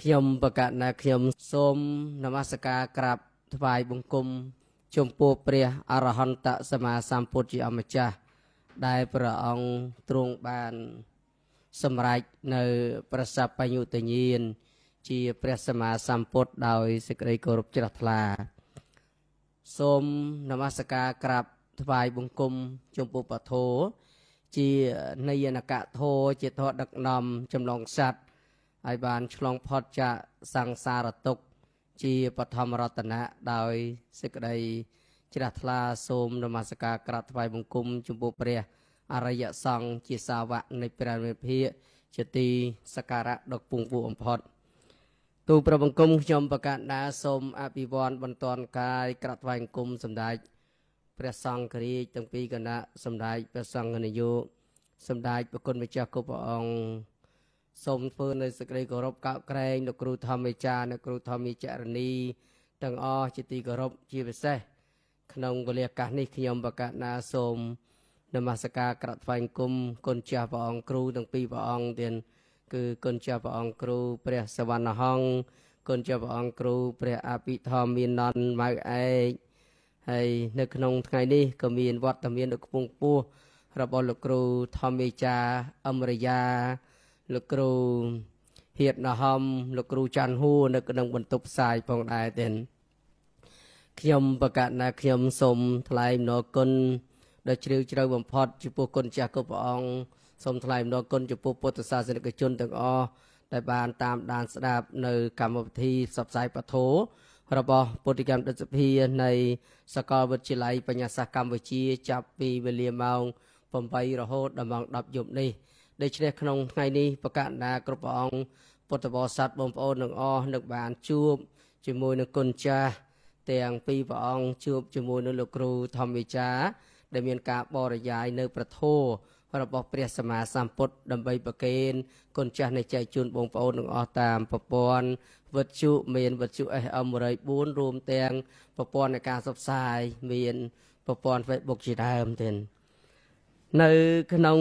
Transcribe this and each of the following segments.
ខ្ញុំបកណាខ្ញុំសូមនមស្ការក្រាបថ្វាយបង្គំចំពោះព្រះអរហន្តសម្មាសម្ពុទ្ធជាអម្ចាស់ដែលព្រះអង្គទ្រង់បាន សម្រេចនៅ ប្រសពបញ្ញុតញាណជា ព្រះសម្មាសម្ពុទ្ធដោយសេចក្តីគោរពជ្រះថ្លាសូមនមស្ការក្រាបថ្វាយបង្គំចំពោះពធោជានយនកធោជាធរដឹកនាំចំណងសัตវឲ្យបានឆ្លងផុតចាកសង្សារទុក្ខជាបឋមរតនៈដោយសេចក្តីជ្រះថ្លាសូមនមស្ការក្រាបថ្វាយបង្គំចំពោះព្រះអរិយសង្ឃជាសាវកនៃព្រះរាមភិយជាទីសក្ការៈដ៏ពងពោះបំផុតទូប្របង្គំខ្ញុំប្រកាសណាសូមអភិវឌ្ឍបន្តកាយក្រាបថ្វាយបង្គំសម្ដេចព្រះសង្ឃរាជទាំងពីរគណៈសម្ដេចព្រះសង្ឃនាយកសម្ដេចព្រះគុណម្ចាស់គ្រប់ព្រះអង្គសូមធ្វើនៅសេចក្តីគោរពកោតក្រែងលោកគ្រូធម្មចារ្យអ្នកគ្រូធម្មចរនីទាំងអស់ជាទីគោរពជាពិសេសក្នុងវេលាកាសនេះខ្ញុំបកណាសូមនមស្ការក្រាត់ថ្វាយគុំគុណចាស់ព្រះអង្គគ្រូទាំងពីរព្រះអង្គទៀតគឺគុណចាស់ព្រះអង្គគ្រូព្រះសវណ្ណហង្សគុណចាស់ព្រះអង្គគ្រូព្រះអភិធម្មមាននម៉ៅឯកហើយនៅក្នុងថ្ងៃនេះក៏មានវត្តមាននៅខ្ពង់ពោះរបស់លោកគ្រូធម្មាចារ្យអមរយាលោកគ្រូហៀបណហមលោកគ្រូច័ន្ទហួរនៅក្នុងបន្ទប់ផ្សាយផងដែរទេខ្ញុំបកណា ខ្ញុំសូមថ្លែងអំណរគុណដ៏ជ្រាលជ្រៅបំផុតចំពោះគុណចាស់គ្រប់ព្រះអង្គសូមថ្លែងអំណរគុណចំពោះពុទ្ធសាសនិកជនទាំងអស់ដែលបានតាមដានស្ដាប់នៅ កម្មវិធីផ្សព្វផ្សាយពធរបស់ពុទ្ធិកម្មដិតសភានៃសាកលវិទ្យាល័យបញ្ញាសាស្ត្រកម្ពុជាចាប់ពីវេលាម៉ោង8រហូតដល់ម៉ោង10យប់នេះដូច្នេះក្នុងថ្ងៃនេះប្រកាសណាគ្រប់ព្រះអង្គពុទ្ធបរិស័ទបងប្អូនទាំងអស់នឹងបានជួបជាមួយនឹងគុណចាស់ទាំង ពីរព្រះអង្គជួបជាមួយនឹងលោកគ្រូធម្មវិចារដែលមានការបរិយាយនៅប្រធោរបស់ព្រះសម្មាសម្ពុទ្ធដើម្បីប្រកេនគុណចាស់នៃចែកជូនបងប្អូនទាំងអស់តាមប្រព័ន្ធវិទ្យុមានវិទ្យុ FM 104រួមទាំងប្រព័ន្ធនៃការផ្សព្វផ្សាយមានប្រព័ន្ធ Facebook ជាដើមទៀតនៅក្នុង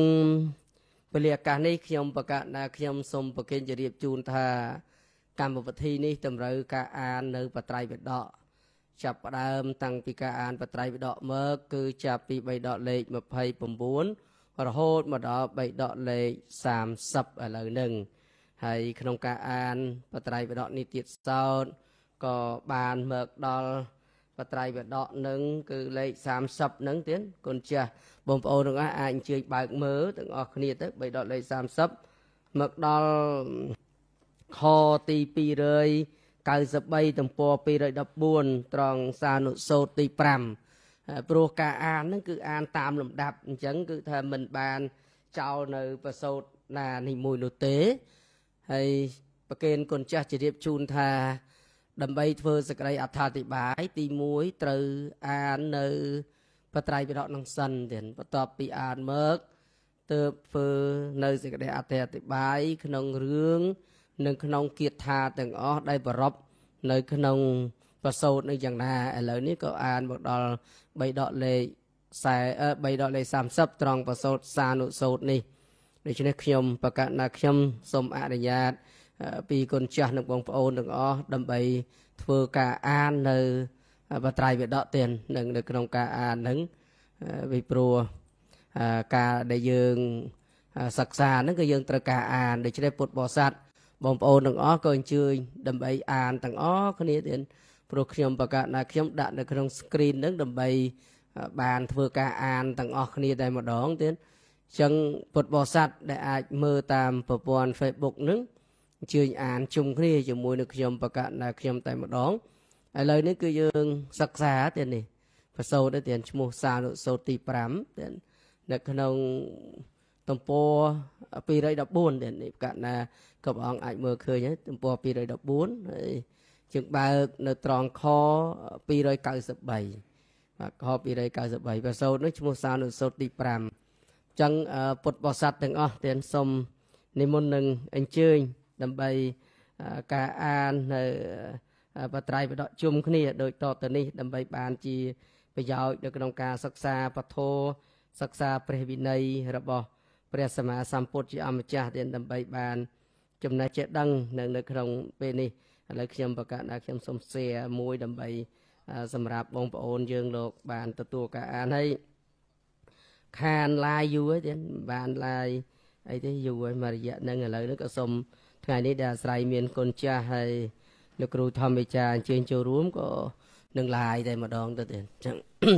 វេលាកាសនេះខ្ញុំបកណាខ្ញុំសូមប្រកេនជម្រាបជូនថា កម្មវិធីនេះតម្រូវការអាននៅបត្រៃវិដកចាប់ផ្ដើមតាំងពីការអានបត្រៃវិដកមកគឺចាប់ពីបៃដកលេខ29រហូតមកដល់បៃដកលេខ30ឥឡូវនឹងហើយក្នុងការអានបត្រៃវិដកនេះទៀតសោតក៏បានមកដល់បត្រៃវដកនឹងគឺលេខ30នឹងទៀតគុណចាស់បងប្អូនទាំងអស់អាចអញ្ជើញបើកមើលទាំងអស់គ្នាទៅបីដកលេខ30មកដល់ខទី293ទំព័រ214ត្រង់សានុសោតទី5ព្រោះការអានហ្នឹងគឺអានតាមលំដាប់អញ្ចឹងគឺថាមិនបានចោលនៅប្រសោតណានេះមួយនោះទេហើយប្រកេនគុណចាស់ជរៀបជូនថាដើម្បីធ្វើសេចក្តីអត្ថាធិប្បាយទី1ត្រូវអាននៅបត្រៃពិដកនឹងសិនទៀតបន្ទាប់ពីអានមកទើបធ្វើនៅសេចក្តីអត្ថាធិប្បាយ ក្នុងរឿងនិងក្នុងគាថាទាំងអស់ដែលប្រពនៅ ក្នុងប្រសូតនេះយ៉ាងណាឥឡូវនេះក៏អានមកដល់3ដកលេខ3ដកលេខ30ត្រង់ប្រសូតសានុសូតនេះដូច្នេះខ្ញុំ បកណាខ្ញុំសូមអនុញ្ញាតពីគុណចាស់និងបងប្អូនទាំងអស់ដើម្បីធ្វើការអាននៅ បត្រៃវិដកទាននឹងនៅក្នុងការអាននឹងវិព្រោះការដែលយើងសិក្សាហ្នឹងគឺយើងត្រូវការអានដូច្នេះពុទ្ធបរិស័ទបងប្អូនទាំងអស់ក៏អញ្ជើញដើម្បីអានទាំងអស់គ្នាទៀតព្រោះខ្ញុំប្រកាសថាខ្ញុំដាក់នៅក្នុង screen ហ្នឹងដើម្បីបានធ្វើការអានទាំងអស់គ្នាតែម្ដងទៀតអញ្ចឹងពុទ្ធបរិស័ទដែលអាចមើលតាមប្រព័ន្ធ Facebook ហ្នឹងអញ្ជើញអានជុំគ្នាជាមួយនឹងខ្ញុំបកណាខ្ញុំតែម្ដងឥឡូវនេះគឺយើងសិក្សាទៀតនេះបសោតទៀតឈ្មោះសានុសោតទី5ទៀតនៅក្នុងទំព័រ214ទៀតនេះបកណាក៏ព្រះអង្គអាចមើលឃើញទំព័រ214ហើយជើងបើកនៅត្រង់ខ293បាទខ293បសោតនេះឈ្មោះសានុសោតទី5អញ្ចឹងពុទ្ធបរិស័ទទាំងអស់ទៀតសូមនិមន្តនឹងអញ្ជើញដើម្បីការអាននៅបត្រៃបដកជុំគ្នាដូចតទៅនេះ ដើម្បីបានជាប្រយោជន៍នៅក្នុងការសិក្សាពធោសិក្សាព្រះវិន័យរបស់ព្រះ សម្មាសម្ពុទ្ធជាអម្ចាស់ទៀតដើម្បីបានចំណេះចេះដឹងនៅនៅក្នុងពេលនេះឥឡូវខ្ញុំប្រកាសថាខ្ញុំសូមសែមួយដើម្បី សម្រាប់បងប្អូនយើងលោកបានទទួលការអានហើយខានឡាយយូរទេបានឡាយអីទេយូរហើយមួយរយៈហ្នឹងឥឡូវហ្នឹងក៏សូមថ្ងៃនេះដែលអាស្រ័យមានគុណចាស់ហើយលោកគ្រូធម្មវិចារអញ្ជើញ ចូលរួមក៏នឹងឡាយតែម្ដង ទៅទៀតអញ្ចឹងឥ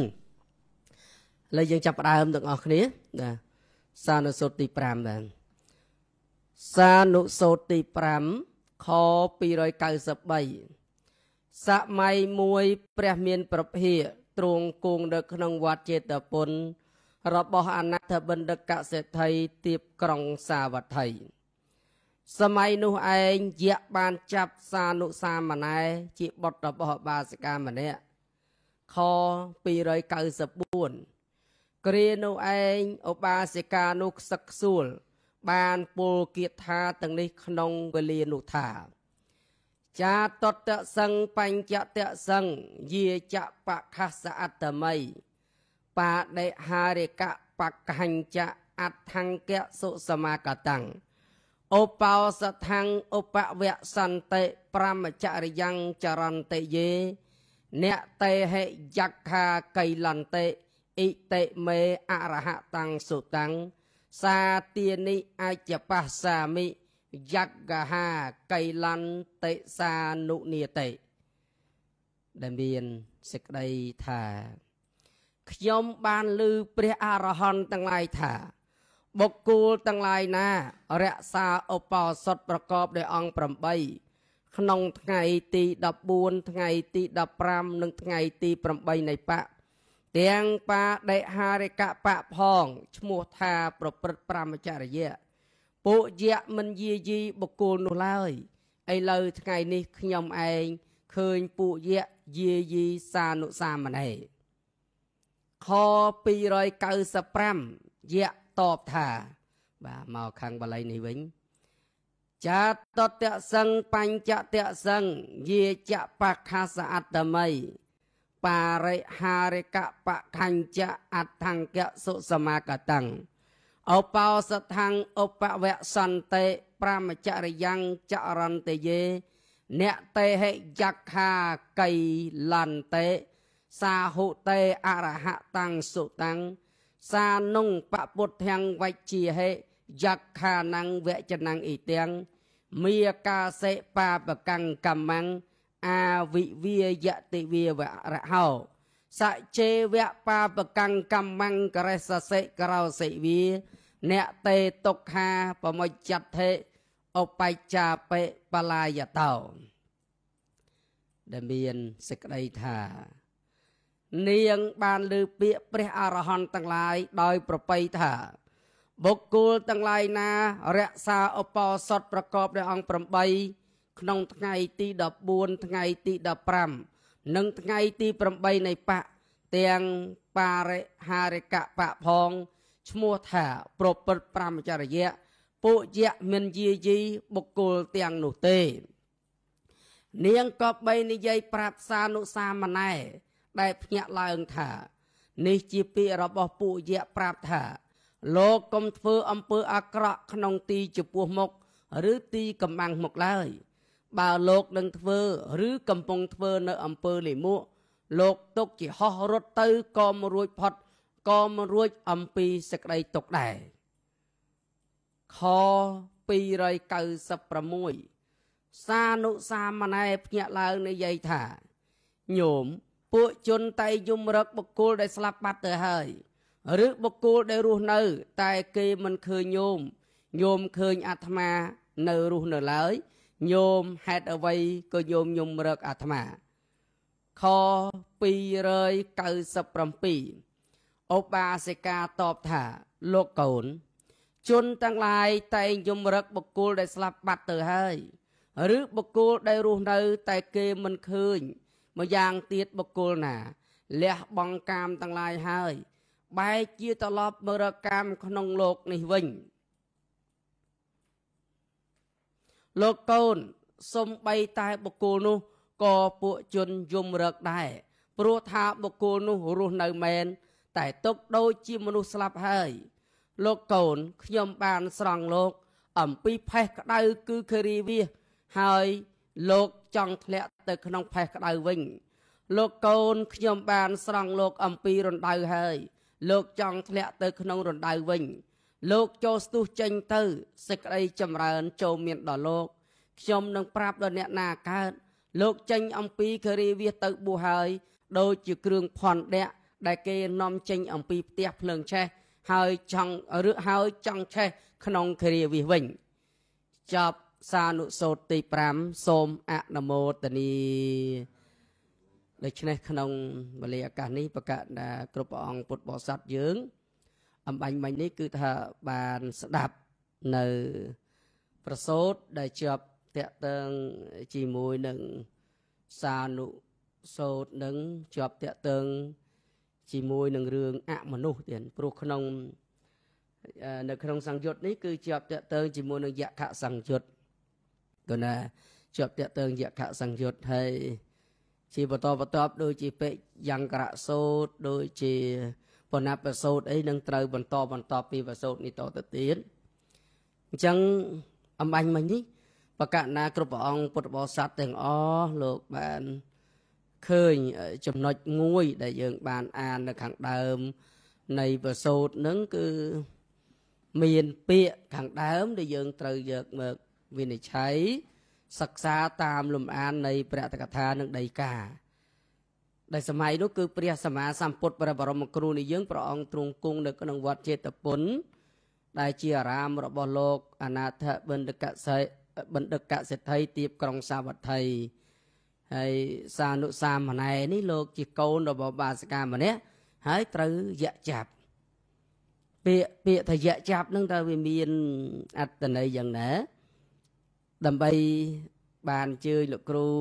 ឡូវយើងចាប់ផ្ដើមទាំងអស់គ្នាណាសានុសុទ្ធទី5បាទសានុសុទ្ធទី5ខ293សម័យមួយព្រះមានប្រភាទ្រង់គង់នៅក្នុងវត្តចេតពុនរបស់អនាថបណ្ឌកសេដ្ឋីទៀបក្រុងសាវត្ថីសម័យនោះឯងយៈបានចាប់សានុសាមណែជាបុត្ររបស់បាសិកាម្នាក់ខ294គ្រានោះឯងឧបាសិកានោះខ្សឹកខ្សួលបានពលគៀតថាទាំងនេះក្នុងវេលានោះថា ចាតតសង្ឃបញ្ចតសង្ឃយាចបខសអត្តម័យបាដេហារិកបកហញ្ចអដ្ឋង្គសុសមាកតੰឧបោសថੰឧបវៈសន្តិប្រមចរិយ៉ាងចរន្តិយេអ្នកតេហិយក្ខាកៃលន្តិអិតិមេអរហតੰសុតੰសាទានិអច្ចបះសាមិយក្កហាកៃលន្តិសានុនិតិដែលមានសេចក្តីថា ខ្ញុំបានឮព្រះអរហន្តទាំងឡាយថាបុគ្គលទាំងឡាយណា រក្សាឧបោសថប្រកបដោយអង្គ8ក្នុងថ្ងៃទី14ថ្ងៃ ទី15និងថ្ងៃទី8នៃបកទាំងបាដេហារិកបៈផង ឈ្មោះថាប្រព្រឹត្តប្រមចរិយាពួកយៈមិនយាយីបុគ្គលនោះឡើយឥឡូវថ្ងៃនេះខ្ញុំឯងឃើញពួកយៈយាយីសានុសាមណេរខ295យៈតបថាបាទមកខាងបាលីនេះវិញ ចាតតៈសੰងបញ្ចតៈសੰងយាចបខាសអត្តម័យបារិហារិកបខញ្ចអត្ថង្កសុសមាកតੰងអបោសថੰងឧបវៈសន្តិប្រមចរិយ៉ាងចរន្តយេអ្នកតេហិយក្ខាកៃលន្តេសាហុតេអរហតੰសុតੰងសានុងបពុទ្ធังវច្ជាហេយក្ខានังវចនังអ៊ីទាំងមេកាសេបាបកੰកម្មੰអាវិវាយតិវាវរហោសច្ចេវបាបកੰកម្មੰករេសសេក្រោសិវាអ្នកតេតុក្ខាបមុច្ចត្ថេអបច្ចាបេបលាយតោដែលមានសេចក្តីថានាងបានលើពាក្យព្រះអរហន្តទាំងឡាយដោយប្របីថា បុគ្គលទាំងឡាយណា រក្សាឧបោសថប្រកបដោយអង្គ8ក្នុងថ្ងៃទី14ថ្ងៃទី15និងថ្ងៃទី8នៃបៈទាំងបារិហារិកបៈផង ឈ្មោះថា ប្រពត្តប្រមចរិយៈពួកយៈមិនយាយីបុគ្គលទាំងនោះទេ នាងក៏បីនិយាយប្រាប់សានុសាមណែដែលភ្ញាក់ឡើងថា នេះជាពាក្យរបស់ពួកយៈប្រាប់ថាលោកកុំធ្វើអំពើអាក្រក់ក្នុងទីចំពោះមុខឬទីកំបាំងមុខឡើយ បើលោកនឹងធ្វើ ឬកំពុងធ្វើនៅអំពើលាមកលោកទុកជាហោះរត់ទៅក៏មិនរួចផុតក៏មិនរួចអំពីសក្តីទុកដែរខ296សានុសាមណែភ្ញាក់ឡើងនិយាយថាញោមពួកជនតែយំរឹកបុគ្គលដែលស្លាប់បាត់ទៅហើយឬបុគ្គលដែលរស់នៅ តែគេមិនឃើញញោមញោមឃើញអាត្មានៅរស់នៅឡើយញោមហេតុអ្វីក៏ញោមយំរឹកអាត្មាខ297ឧបាសិកាតបថាលោកកូន ជនទាំងឡាយតែងយំរឹកបុគ្គលដែលស្លាប់បាត់ទៅហើយឬបុគ្គលដែលរស់នៅ តែគេមិនឃើញម្យ៉ាងទៀតបុគ្គលណាលះបង់កាមទាំងឡាយហើយ បែកជាត្រឡប់មករកកម្មក្នុងលោកនេះវិញ លោកកូនសំបីតែបុគ្គលនោះក៏ពួកជនយំរកដែរព្រោះថាបុគ្គលនោះរស់នៅមែនតែຕົកដូចជាមនុស្សស្លាប់ហើយ លោកកូនខ្ញុំបានស្រង់លោក អំពីផេះក្តៅគឺខេរីវាហើយលោកចង់ធ្លាក់ទៅ ក្នុងផេះក្តៅវិញ លោកកូនខ្ញុំបាន ស្រង់លោក អំពីរណ្ដៅហើយលោកចង់ធ្លាក់ទៅក្នុងរណ្ដៅវិញ លោកចូលស្ទុះចេញទៅសេចក្តីចម្រើនចូលមានដល់លោកខ្ញុំនឹងប្រាប់ដល់អ្នកណាកើតលោកចេញ អំពីគរីវាសទៅបួសហើយដូចជាគ្រឿងផន់ដាក់ដែលគេនាំចេញ អំពីផ្ទះភ្លើងឆេះហើយចង់រឹកហើយចង់ឆេះ ក្នុងគរីវាសវិញចប់សានុសូត្រទី5សូមអនុមោទនីដូច្នេះក្នុងវេលាឱកាសនេះប្រកាសថាគ្រប់ព្រះអង្គពុទ្ធបរិស័ទយើង អំបញ្ញមិញនេះ គឺថាបានស្ដាប់នៅប្រសូតដែលជាប់តកតឹងជាមួយនឹងសានុសោតនឹងជាប់តកតឹងជាមួយនឹងរឿងអមនុស្សទៀតព្រោះក្នុងនៅក្នុងសង្យុត្តនេះគឺជាប់តកតឹងជាមួយនឹងយៈខសង្យុត្តគណាជាប់តាក់ទងយខសង្យុត្តហើយជាបន្តបន្ទាប់ដូចជាពេកយ៉ាងក្រៈសោតដូចជាបណ្ណបសោតអីនឹងត្រូវបន្តបន្តពីបសោតនេះតទៅទៀតអញ្ចឹងអំបញ្ញមិញនេះបកណាគ្រប់ព្រះអង្គពុទ្ធបរិស័ទទាំងអស់លោកបានឃើញចំណុចមួយ ដែលយើងបានអាននៅខាងដើម នៃបសោតនឹងគឺមានពាក្យខាងដើមដែលយើងត្រូវយកមកវិនិច្ឆ័យសិក្សាតាមលំអាននៃព្រះតកថានិងដីកាដែល សម័យនោះគឺព្រះសម្មាសម្ពុទ្ធព្រះបរមគ្រូនេះយើងព្រះអង្គទ្រង់គង់នៅក្នុងវត្តចេតពុនដែលជាអារាមរបស់លោកអនាថបណ្ឌកសិបណ្ឌិតកសិដ្ឋីទៀបក្រុងសាវត្ថីហើយសានុសាមណែនេះលោកជាកូនរបស់បាសកាម្នាក់ហើយត្រូវយៈចាប់ពាក្យពាក្យថាយៈចាប់ នឹងតើវាមានអត្តន័យយ៉ាងណាដើម្បីបានអញ្ជើញលោកគ្រូ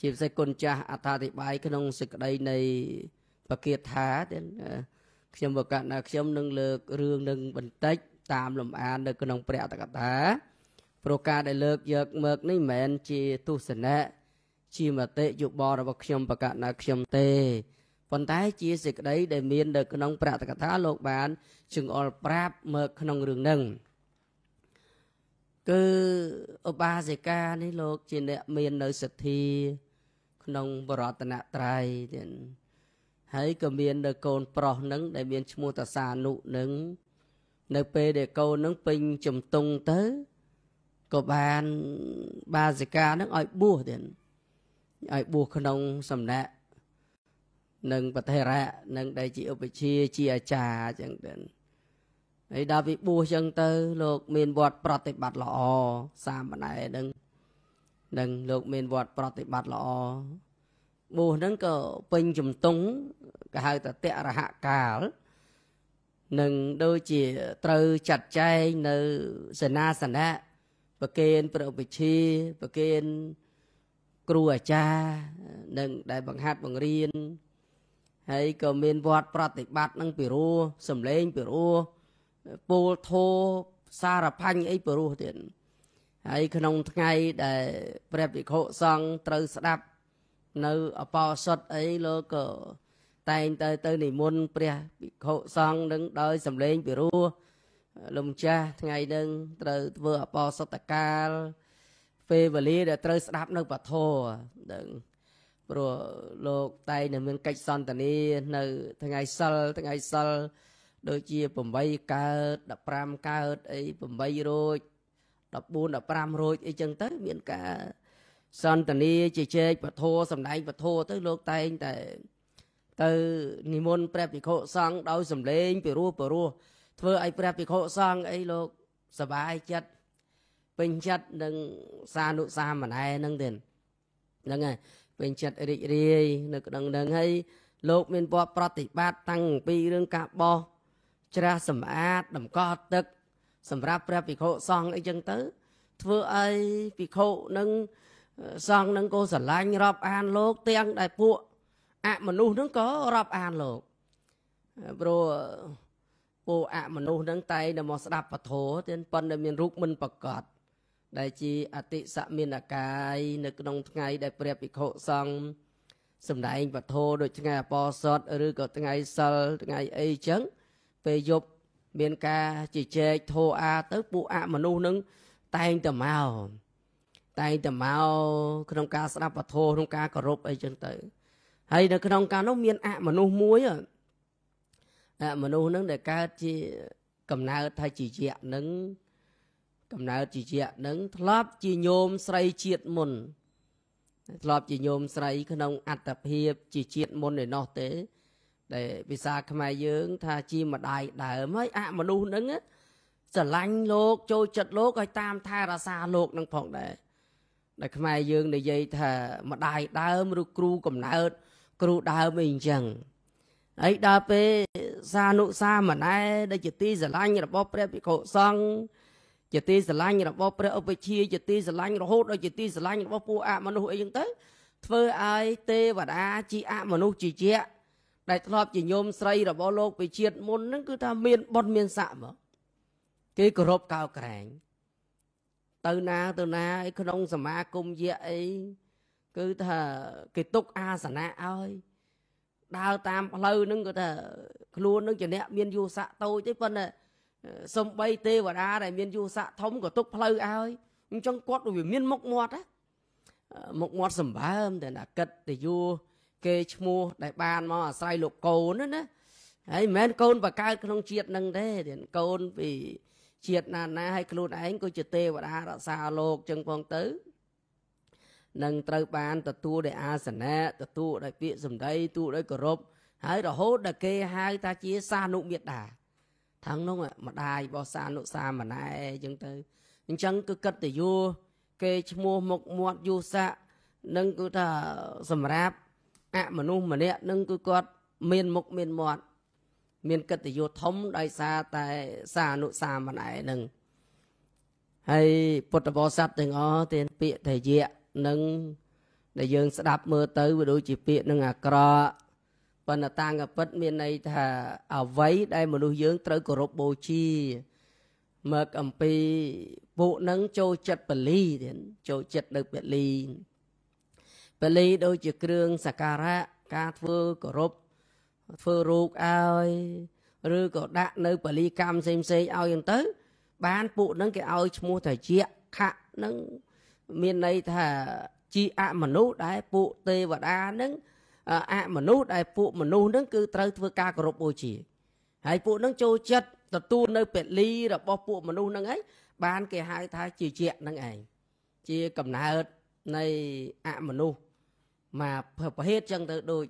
ជាពិសេសគុណចាស់អត្ថាធិប្បាយក្នុងសេចក្តីនៃបកាថាខ្ញុំបកណាខ្ញុំនឹងលើករឿងនឹងបន្តិច តាមលំអាននៅក្នុងព្រះអតកថាប្រការដែលលើកយកមកនេះមិនមែនជាទស្សនៈជាមតិយោបល់របស់ខ្ញុំបកណាខ្ញុំទេប៉ុន្តែជាសេចក្តីដែលមាននៅក្នុងព្រះអតកថាលោកបានចង្អុលប្រាប់មកក្នុងរឿងនឹងគឺឧបាសិកានេះលោក ជាអ្នកមាននៅសទ្ធាក្នុងបរតនត្រ័យទៀតហើយក៏មាននៅកូនប្រុសនឹងដែលមានឈ្មោះតសានុនឹងនៅពេលដែលកូននឹងពេញជំទង់ទៅក៏បានបាសិកានឹងឲ្យបួសទៀតឲ្យបួសក្នុងសំណាក់នឹងបតិរៈនឹងដែលជាឧបជាជាអាចារ្យអញ្ចឹងទៅហើយដល់វិបួសចឹងទៅ លោក មានវត្ត ប្រតិបត្តិល្អ សាមណែនឹងនឹងលោកមានវត្តប្រតិបត្តិល្អបួសហ្នឹងក៏ពេញជំទង់គេហៅថាតរហកាលនឹងដូចជាត្រូវចាត់ចែងនៅសេនាសនៈប្រគិនប្រវិជាប្រគិនគ្រូអាចារ្យនឹងដែលបង្ហាត់បង្រៀនហើយក៏មានវត្តប្រតិបត្តិនឹងពិរោះសំលេងពិរោះពោលធោសារផាញ់អីព្រោះទៀតហើយក្នុងថ្ងៃដែលព្រះភិក្ខុសង្ឃត្រូវស្ដាប់នៅអបោសុតអីលោកក៏តែងទៅទៅនិមន្តព្រះភិក្ខុសង្ឃនឹងដោយសំឡេងពិរោះលំចាស់ថ្ងៃនឹងត្រូវធ្វើអបោសុតកាលពេលវេលាដែលត្រូវស្ដាប់នៅពធនឹងព្រោះលោកតែងតែមានកិច្ចសន្ទនា នៅថ្ងៃសិលថ្ងៃសិលដូចជា8កើត15កើតអី8រោច14 15រោចអីចឹងទៅ មានការ សន្តានាជជែកពធោសំដែងពធោទៅលោកតែងតែទៅនិមន្តព្រះភិក្ខុសង្ឃដោយសំឡេងពិរោះពិរោះធ្វើឲ្យព្រះភិក្ខុសង្ឃអីលោកសบายចិត្តពេញចិត្តនឹងសានុសាមណែនឹងទៀតហ្នឹងហើយពេញចិត្តរីករាយនៅក្នុងហ្នឹងហើយលោកមានពណ៌ប្រតិបត្តិតាំងពីរឿងការបោះច្រាស់សម្អាតតម្កល់ទឹក សម្រាប់ព្រះភិក្ខុសង្ឃអីចឹងទៅ ធ្វើឲ្យភិក្ខុនឹងសង្ឃនឹងក៏ស្រឡាញ់រាប់អានលោកទាំងដែលពួកអមនុស្សនឹងក៏រាប់អានលោកព្រោះពួកអមនុស្សនឹងតែតែមកស្ដាប់ពធទានប៉ុន្តែមានរូបមិនប្រកបដែលជាអតិសមានកាយនៅក្នុងថ្ងៃ ដែលព្រះភិក្ខុសង្ឃសម្ដែងពធដូចថ្ងៃអបោសុតឬក៏ថ្ងៃសិលថ្ងៃអីចឹងពេលយប់មានការជជែកធោអាទៅពួកអមនុស្សនឹងតែងតែមកតែងតែមកក្នុងការស្ដាប់ពធក្នុងការគោរពអីចឹងទៅហើយនៅក្នុងការនោះមានអមនុស្សមួយអមនុស្សនឹង ដែលកើតជាកំណើតថាជាយៈនឹងកំណើតជាយៈនឹងធ្លាប់ជាញោមស្រីជាតិមុនធ្លាប់ជាញោមស្រីក្នុងអត្តភាព ជាជាតិមុនឯណោះទេដែលភាសាខ្មែរយើង ថាជាម្ដាយដើមហើយអមនុស្សហ្នឹងស្រឡាញ់លោកចូលចិត្តលោកហើយតាមថែរក្សាលោកនឹងផងដែរដែលខ្មែរយើងនិយាយថាម្ដាយដើមឬគ្រូកំណើត គ្រូដើមអីអញ្ចឹងហើយដល់ពេលសានុសាមណែដែលជាទីស្រឡាញ់របស់ព្រះភិក្ខុសង្ឃជាទីស្រឡាញ់របស់ព្រះឧបជាជាទីស្រឡាញ់រហូតដល់ជាទីស្រឡាញ់របស់ពួកអមនុស្សអីចឹងទៅធ្វើឲ្យទេវតាជាអមនុស្សជាជាដែលធ្លាប់ជាញោមស្រី របស់លោកវិជាតិមុនហ្នឹងគឺថា មានបុណ្យមានស័ក្តិមកគេគោរពកោក្រែងទៅណាទៅណាក្នុងសមាគមយៈអីគឺថាគេទុកអាសនៈឲ្យដើរតាមផ្លូវហ្នឹងក៏ថាខ្លួននឹងជាអ្នកមានយុស័កតូចទេប៉ុន្តែសំបីទេវតាដែលមានយុស័កធំក៏ទុកផ្លូវឲ្យអញ្ចឹងគាត់វាមានមុខមាត់ណាមុខមាត់សម្បើមតែណាកិតតយូរគេឈ្មោះដែលបានមកអាស្រ័យលោកកូនណាហើយមិនមែនកូនបកើតក្នុងជាតិនឹងទេទៀតកូនពីជាតិណាណាហើយខ្លួនឯងក៏ជាទេវតារក្សាលោកចឹងផងទៅនឹងត្រូវបានទទួលដោយអាសនៈទទួលដោយពាក្យសម្ដីទទួលដោយគោរពហើយរហូតដល់គេហៅថាជាសានុមេតាខាងនោះម្ដាយរបស់សានុសាមណែអញ្ចឹងទៅអញ្ចឹងគឺកិត្តិយសគេឈ្មោះមុខមាត់យុស័កនឹងគឺថាសម្រាប់អមនុស្សម្នាក់នឹងគឺគាត់មានមុខមានមាត់មានកិត្តិយសធំដោយសារតែសាអនុសាមណែនឹងហើយពុទ្ធបរិស័ទទាំងអស់ទានពាក្យតយៈនឹងដែលយើងស្ដាប់មើលទៅវាដូចជាពាក្យនឹងអាក្រក់ប៉ុន្តែតាំងកពិតមានន័យថាអ្វីដែលមនុស្សយើងត្រូវគោរពបូជាមកអំពីពួកនឹងចូលចិត្តពលីទៀតចូលចិត្តនៅពលីបលីដូចជាគ្រឿងសក្ការៈការធ្វើគោរពធ្វើរូបឲ្យឬក៏ដាក់នៅបលីកម្មផ្សេងផ្សេងឲ្យហ្នឹងទៅ បានពួកហ្នឹងគេឲ្យឈ្មោះថាជាខៈហ្នឹងមានន័យថាជាអមនុស្សដែលពួកទេវតាហ្នឹងអមនុស្សដែលពួកមនុស្សហ្នឹងគឺត្រូវធ្វើការគោរពបូជា ហើយពួកហ្នឹងចូលចិត្តទទួលនៅពលីរបស់ពួកមនុស្សហ្នឹងហើយបាន គេហៅថាជាជាហ្នឹងឯងជាកំណើតនៃអមនុស្សមកប្រហេតចឹងទៅដូច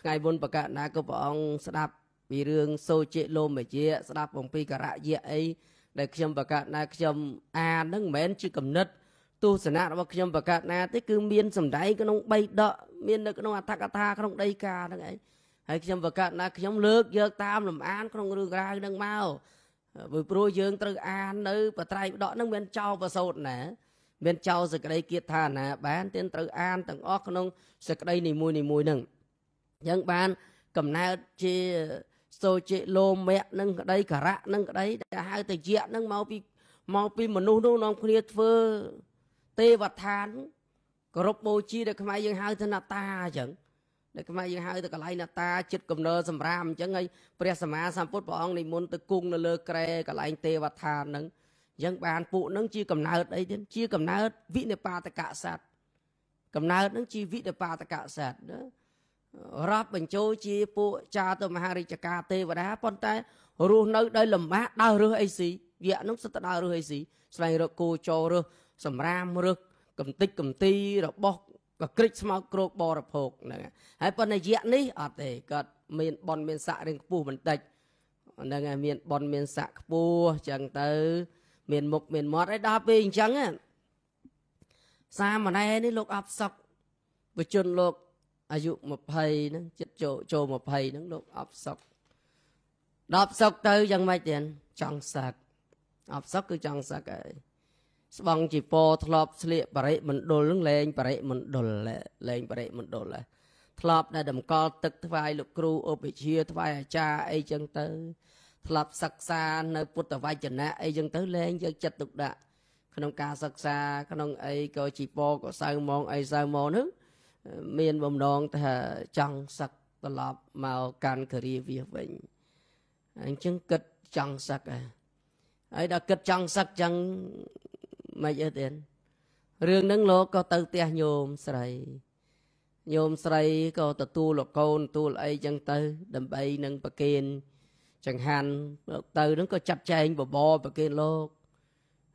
ថ្ងៃមុនបកណាក៏ព្រះអង្គស្ដាប់ពីរឿងសូជិលោមជាស្ដាប់អំពីករយៈអីដែលខ្ញុំបកណា ខ្ញុំអានឹងមិនមែនជាគំនិតទស្សនៈរបស់ខ្ញុំបកណា ទេ គឺមានសម្ដែងក្នុងបីដកមាននៅក្នុងអត្ថកថាក្នុងដីកាហ្នឹងឯងហើយខ្ញុំបកណាខ្ញុំលើកយកតាមលំអានក្នុងរឿងរ៉ាវហ្នឹងមកព្រោះយើងត្រូវអាននៅបត្រៃដកហ្នឹងមិនចោលប្រសោតណាមានចោលសេចក្តីគៀតថាអណាបានទៀនត្រូវអានទាំងអស់ក្នុងសេចក្តីនីមួយនីមួយនឹងអញ្ចឹងបានកំណើតជាសូជិលោមៈនឹងក្តីករៈនឹងក្តីដែលហៅទៅយៈនឹងមកពីមកពីមនុស្សនោះនាំគ្នាធ្វើទេវឋានគោរពបូជាដែលខ្មែរយើងហៅថាណតាអញ្ចឹងដែលខ្មែរយើងហៅទៅកន្លែងណតាចិត្តកំណើសម្រាមអញ្ចឹងហើយព្រះសម្មាសម្ពុទ្ធព្រះអង្គនិមន្តទៅគង់នៅលើក្រែកន្លែងទេវឋានហ្នឹងយើងបានពួកនឹងជាកំណើតអីទៀតជាកំណើត វិនិបាតកសត្វកំណើតនឹងជាវិនិបាតកសត្វណារាប់បញ្ចូលជា ពួកចាទៅមហារាជការទេវតាប៉ុន្តែរស់នៅដោយលំបាកដើររើសអីស៊ីយៈនឹងសិតដើររើសអីស៊ីស្វែងរកគោចោរើសសម្រាមរើសកំតិចកំទីរបស់ក៏ក្រិចស្មោកគ្រោកបរិភោគហ្នឹងហើយប៉ុន្តែយៈនេះអត់ទេគាត់មានប៉ុនមានស័ករៀងខ្ពស់បន្តិចហ្នឹងហើយមានប៉ុនមានស័កខ្ពស់ចឹងទៅមានមុខមានមាត់អីដល់ពេលអញ្ចឹងសាមណេរនេះលោកអត់សក់បជនលោកអាយុ20ហ្នឹងចិត្តចូលចូល20ហ្នឹងលោកអត់សក់ដល់សក់ទៅយ៉ាងម៉េចទៀតចង់សឹកអត់សក់គឺចង់សឹកហើយស្បងជីពធ្លាប់ស្លៀកបរិមណ្ឌលហ្នឹងលេងបរិមណ្ឌលលេងបរិមណ្ឌលធ្លាប់ដែលតម្កល់ទឹកថ្វាយលោកគ្រូឧបជាថ្វាយអាចារ្យអីចឹងទៅធ្លាប់សិក្សានៅពុទ្ធវចនៈអីចឹងទៅលែងយកចិត្តទុកដាក់ក្នុងការសិក្សា ក្នុងអីក៏ជីពក៏សៅមកអីសៅមកនោះមានបំណងថាចង់សឹកត្រឡប់មកកាន់គរាវាសវិញអញ្ចឹងគិតចង់សឹកហើយដល់គិតចង់សឹកចឹងមិនអីទេរឿងហ្នឹងលោកក៏ទៅផ្ទះញោមស្រីញោមស្រីក៏ទទួលលោកកូនទទួលអីចឹងទៅ ដើម្បីនឹងប្រគេនចង្ហាន់លោកទៅ នឹងក៏ចាត់ចែងបបរប្រគេនលោក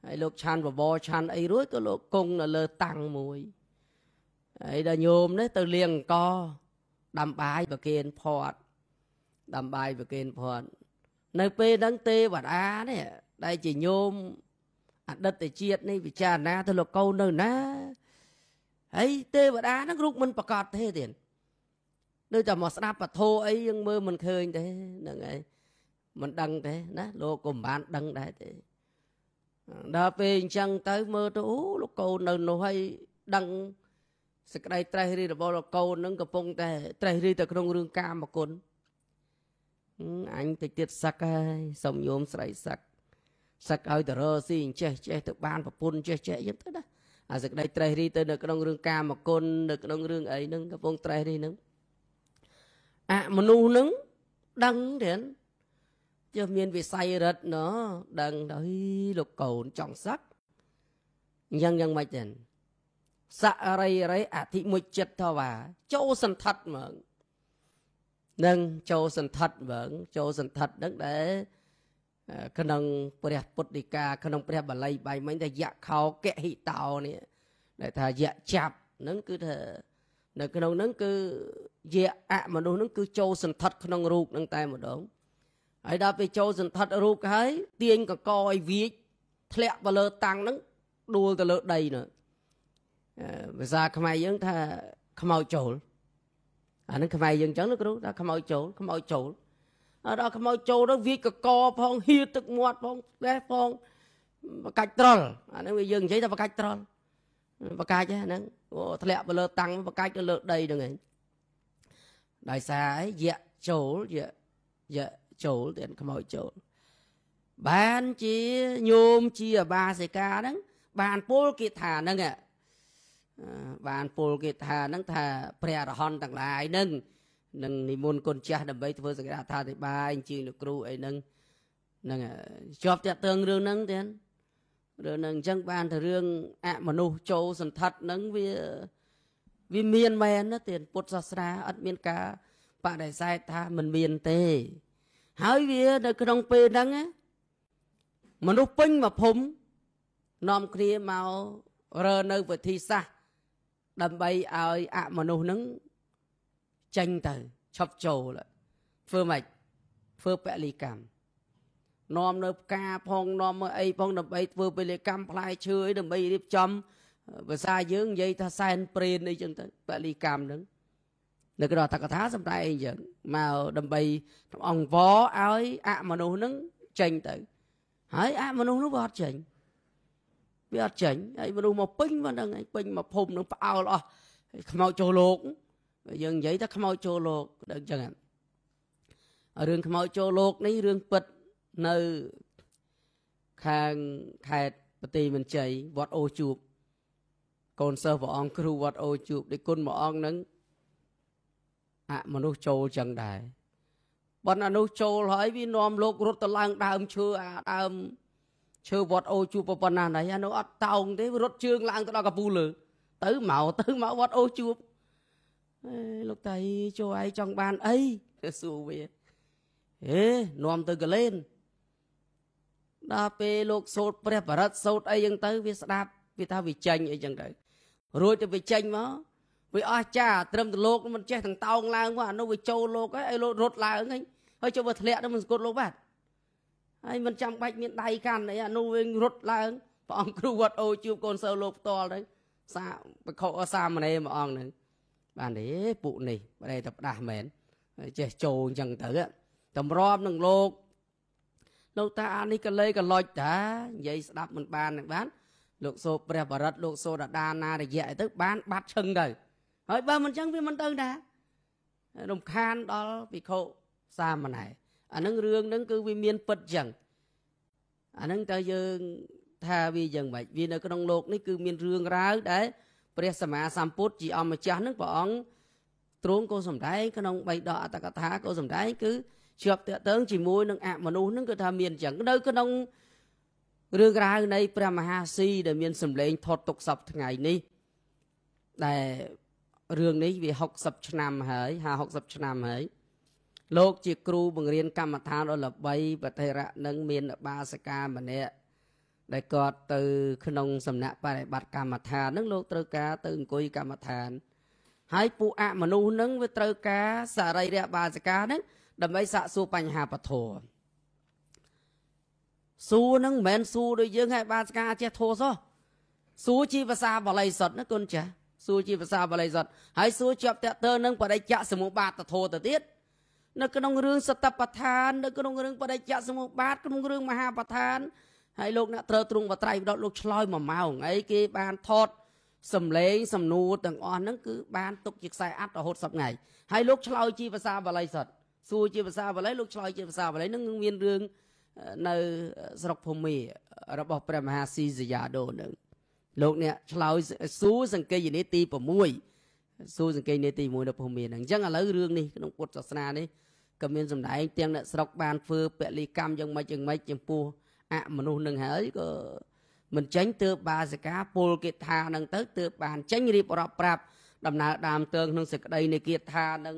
ហើយលោកឆានបបរឆានអីរួចក៏លោកគង់នៅលើតាំងមួយហើយដល់ញោមនេះទៅលៀងអង្គដាំបាយប្រគេនផាត់ដាំបាយប្រគេនផាត់នៅពេលហ្នឹងទេវតានេះដែលជាញោមអតីតជាតិនេះពិចារណាទៅលោកកូននៅណាហើយទេវតាហ្នឹងរូបមិនប្រកាសទេទៀតនៅតែមកស្ដាប់ពធអីយើងមើលមិនឃើញទេហ្នឹងហើយមិនដឹងទេណាលោកក៏មិនបានដឹងដែរទេដល់ពេលអញ្ចឹងទៅមើលទៅអូលោកកូននៅនោះហើយដឹងសក្តីត្រេះរិះរបស់លោកកូននឹងកំពុងតែ ត្រេះរិះទៅក្នុងរឿងកាមគុណអញតិចទៀតសឹកហើយសុំញោមស្រីសឹកសឹកឲ្យតរស៊ីអញ្ចេះចេះទៅបានប្រពន្ធចេះចេះអញ្ចឹងទៅណាអាសក្តីត្រេះរិះទៅនៅក្នុងរឿងកាមគុណនៅក្នុងរឿងអីហ្នឹងកំពុងត្រេះរិះហ្នឹងអមនុស្សហ្នឹងដឹងទេយើមានវិស័យរិទ្ធណដឹងទៅលោកកូនចង់សឹកអញ្ចឹងយ៉ាងម៉េចទៅសរីរីអធិមុជចិត្តថាវ៉ាចូលសន្ធិដ្ឋហ្មងនឹងចូលសន្ធិដ្ឋហ្មងចូលសន្ធិដ្ឋនឹងដែលក្នុងព្រះពុទ្ធដីកាក្នុង ព្រះបាលីបៃមិញថាយៈខោកហិតោនេះដែលថាយៈចាប់នឹងគឺថានៅក្នុងនឹងគឺយៈអមនុស្សនឹងគឺចូលសន្ធិដ្ឋក្នុងរូបនឹង តែម្ដងហើយដល់ពេលចូលសន្ធិដ្ឋរូបហើយទាញកកឲ្យវាចធ្លាក់ទៅលើតាំងហ្នឹងដួលទៅលើដីនោះភាសាខ្មែរយើងថាខ្មោចចូលអាហ្នឹងខ្មែរយើងអញ្ចឹងលោកគ្រូថាខ្មោចចូលខ្មោចចូលដល់ខ្មោចចូលទៅវាកកផងហៀទឹកមាត់ផងផ្លេះផងបកាច់ត្រលអាហ្នឹងវាយើងនិយាយថាបកាច់ត្រលបកាច់ហ្នឹងអូធ្លាក់ទៅលើ តាំងបកាច់ទៅលើដីហ្នឹងឯងដោយសារអីយៈចូលយៈយៈចូលទៀតខ្មោចចូលបានជាញោមជាបាសិកាហ្នឹង បានពលគេថាហ្នឹងបានពលគេថាហ្នឹងថា ព្រះអរហន្តទាំងឡាយហ្នឹងនឹងនិមន្តគុណចាស់ដើម្បីធ្វើសក្ការៈថាតិបាយជាងលោកគ្រូអីហ្នឹងហ្នឹងជាប់តាក់ទងរឿងហ្នឹងទៀតរឿងហ្នឹងអញ្ចឹងបានទៅរឿងអមនុស្សចូលសន្ធិដ្ឋហ្នឹងវាវាមានមែនណាទៀតពុទ្ធសាសនាអត់មានការបដិសេធថាមិនមានទេហើយវានៅក្នុងពេលហ្នឹងមនុស្សពេញមកភូមិនាំគ្នាមករើនៅវិធីសាស្ត្រដើម្បីឲ្យអមនុស្សហ្នឹងចេញទៅឈប់ចូលធ្វើម៉េចធ្វើពលិកម្មនាំនៅផ្កាផងនាំមើលអីផងដើម្បីធ្វើពលិកម្មផ្លែឈើអីដើម្បីរៀបចំភាសាយើងនិយាយថាសែនព្រេនអីចឹងទៅពលិកម្មហ្នឹងនៅក្នុងអត្តកថាសម្ដែងអីចឹងមកដើម្បីអង្វរឲ្យអមនុស្សនឹងចេញទៅហើយអមនុស្សនោះវាអត់ចេញវាអត់ចេញហើយមនុស្សមកពេញមកហ្នឹងឯងពេញមកភូមិនឹងផ្អើលអស់ខ្មោចចូលលោកយើងនិយាយថាខ្មោចចូលលោកដូចចឹងរឿងខ្មោចចូលលោកនេះរឿងពិតនៅខាងខេត្តបតីមិនជ័យវត្តអូជួបកូនសិស្សព្រះអង្គគ្រូវត្តអូជួបដូចគុណព្រះអង្គហ្នឹងអមនុស្សចូលចឹងដែរប៉ុន្តែអនុស្សចូលហើយវានាំ លោករត់ទៅឡើងដើមឈើអាដើមឈើវត្តអូជួបប៉ុណ្ណាណៃអានោះអត់តោងទេរត់ជើងឡើងទៅដល់កពូលលើទៅមកទៅមកវត្តអូជួបអេលោកតៃចូលឯងចង់បានអីសួរវាហេនាំទៅកលែនដល់ពេលលោកសោតព្រះបរិទ្ធសោតអីចឹងទៅ វាស្ដាប់វាថាវាចាញ់អីចឹងទៅរួចទៅវាចាញ់មកវាអស្ចារ្យត្រឹមតែលោកមិនចេះទាំងតោងឡើងមកអានោះវាចូលលោកហើយឲ្យលោករត់ឡើងហ្នឹងហើយចូលវាធ្លាក់ទៅមិនស្គត់លោកបាទហើយមិនចាំបាច់មានដៃកាន់អីអានោះវារត់ឡើងព្រះអង្គគ្រូវត្តអូជួបកូនសិស្សលោកផ្ទាល់ទៅសាបខសាមណេរមួយអង្គហ្នឹងបានទេពួកនេះបែរតែផ្ដាស់មែនចេះចូលអញ្ចឹងទៅតម្រាំនឹងលោកលោកតាអានេះកលេកលុចតានិយាយស្ដាប់មិនបានបានលោកសូព្រះបរិទ្ធលោកសូរដាណា រយៈទៅបានបាត់ឈឹងទៅហើយបើមិនចឹងវាមិនទៅណារំខានដល់ភិក្ខុសាមណេរអានឹងរឿងនឹង គឺវាមានពិតចឹងអានឹងតើយើងថាវាយ៉ាងម៉េចវានៅក្នុងโลกនេះគឺមានរឿងរ៉ាវដែលព្រះសម្មាសម្ពុទ្ធជាអម្ចាស់នឹងព្រះអង្គទ្រង់ក៏សំដែងក្នុងបៃដកអត្តកថាក៏សំដែងគឺ ជាប់តាក់ទងជាមួយនឹងអមនុស្សនឹងគឺថាមានចឹងនៅក្នុងរឿងរ៉ាវនៃព្រះមហាស៊ីដែលមានសម្លេងថត់ទុកសពថ្ងៃនេះដែលរឿងនេះវា60ឆ្នាំហើយ50 60ឆ្នាំហើយលោក ជា គ្រូបង្រៀនកម្មដ្ឋានអលបីបតិរៈនឹងមានបាសិកាម្នាក់ដែលគាត់ទៅ ក្នុងសំណាក់បរិបត្តិកម្មដ្ឋាននឹងលោកត្រូវការទៅអង្គុយកម្មដ្ឋានហើយពួកអមនុស្សនឹងវាត្រូវការសារីរៈបាសិកានឹងដើម្បីសាកសួរបញ្ហាពធសួរនឹងមិនមែនសួរដូចយើងហើយបាសិកាចេះធោះសោះសួរជាភាសាបាលីសុទ្ធណាកូនចាស់សួរជាភាសាបាលីសុទ្ធហើយសួរជាប់តកតើនឹងបដិច្ចសមុបាទធោទៅទៀតនៅក្នុងរឿងសតបឋាននៅក្នុងរឿងបដិច្ចសមុបាទក្នុងរឿងមហាបឋានហើយលោកអ្នកត្រូវទ្រង់បត្រៃដកលោកឆ្លើយមួយម៉ោងអីគេបានថតសំឡេងសំនួរទាំងអស់ហ្នឹងគឺបានទុកជាខ្សែអត្តរហូតសប្ងៃហើយលោកឆ្លើយជាភាសាបាលីសុទ្ធសួរជាភាសាបាលីលោកឆ្លើយជាភាសាបាលីហ្នឹងមានរឿងនៅស្រុកភូមិរបស់ព្រះមហាស៊ីសយ៉ាដូនឹងលោកអ្នកឆ្លោយសួរសង្កេយនីទី6សួរសង្កេយនីទី1នៅភូមិមានអញ្ចឹងឥឡូវរឿងនេះក្នុងពុទ្ធសាសនានេះក៏មានសម្ដែងទាំងអ្នកស្រុកបានធ្វើពលិកម្មយ៉ាងម៉េចយ៉ាងម៉េចចំពោះអមនុស្សនឹងហើយក៏មិនចេញទើបបាសិកាពលគិថានឹងទៅទើបបានចេញរៀបរាប់ប្រាប់ដំណើរដើមទើងក្នុងសេចក្តីនៃគិថានឹង